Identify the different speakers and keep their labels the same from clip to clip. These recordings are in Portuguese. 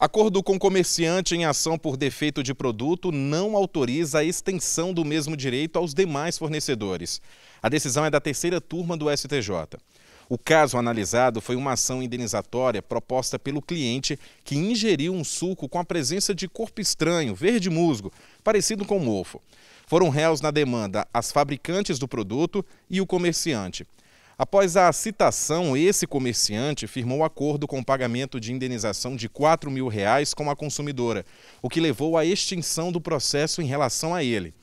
Speaker 1: Acordo com comerciante em ação por defeito de produto não autoriza a extensão do mesmo direito aos demais fornecedores. A decisão é da terceira turma do STJ. O caso analisado foi uma ação indenizatória proposta pelo cliente que ingeriu um suco com a presença de corpo estranho, verde musgo, parecido com mofo. Foram réus na demanda as fabricantes do produto e o comerciante. Após a citação, esse comerciante firmou acordo com pagamento de indenização de 4 mil reais com a consumidora, o que levou à extinção do processo em relação a ele.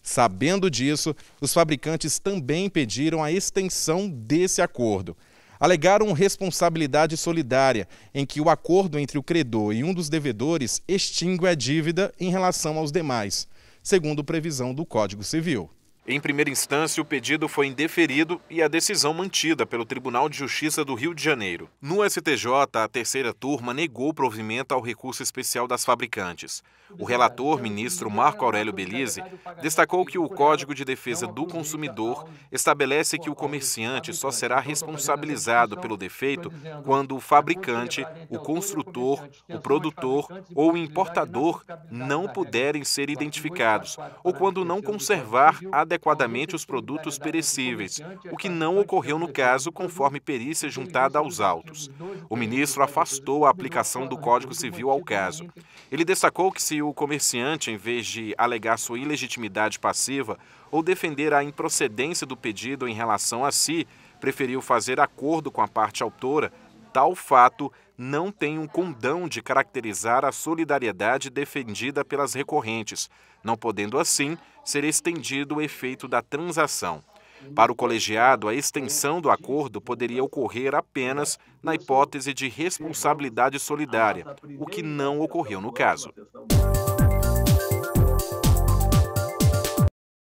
Speaker 1: Sabendo disso, os fabricantes também pediram a extensão desse acordo. Alegaram responsabilidade solidária, em que o acordo entre o credor e um dos devedores extingue a dívida em relação aos demais, segundo previsão do Código Civil. Em primeira instância, o pedido foi indeferido e a decisão mantida pelo Tribunal de Justiça do Rio de Janeiro. No STJ, a terceira turma negou provimento ao recurso especial das fabricantes. O relator, ministro Marco Aurélio Belize, destacou que o Código de Defesa do Consumidor estabelece que o comerciante só será responsabilizado pelo defeito quando o fabricante, o construtor, o produtor ou o importador não puderem ser identificados ou quando não conservar adequadamente adequadamente os produtos perecíveis, o que não ocorreu no caso, conforme perícia juntada aos autos. O ministro afastou a aplicação do Código Civil ao caso. Ele destacou que se o comerciante, em vez de alegar sua ilegitimidade passiva ou defender a improcedência do pedido em relação a si, preferiu fazer acordo com a parte autora, tal fato não tem um condão de caracterizar a solidariedade defendida pelas recorrentes, não podendo assim ser estendido o efeito da transação. Para o colegiado, a extensão do acordo poderia ocorrer apenas na hipótese de responsabilidade solidária, o que não ocorreu no caso.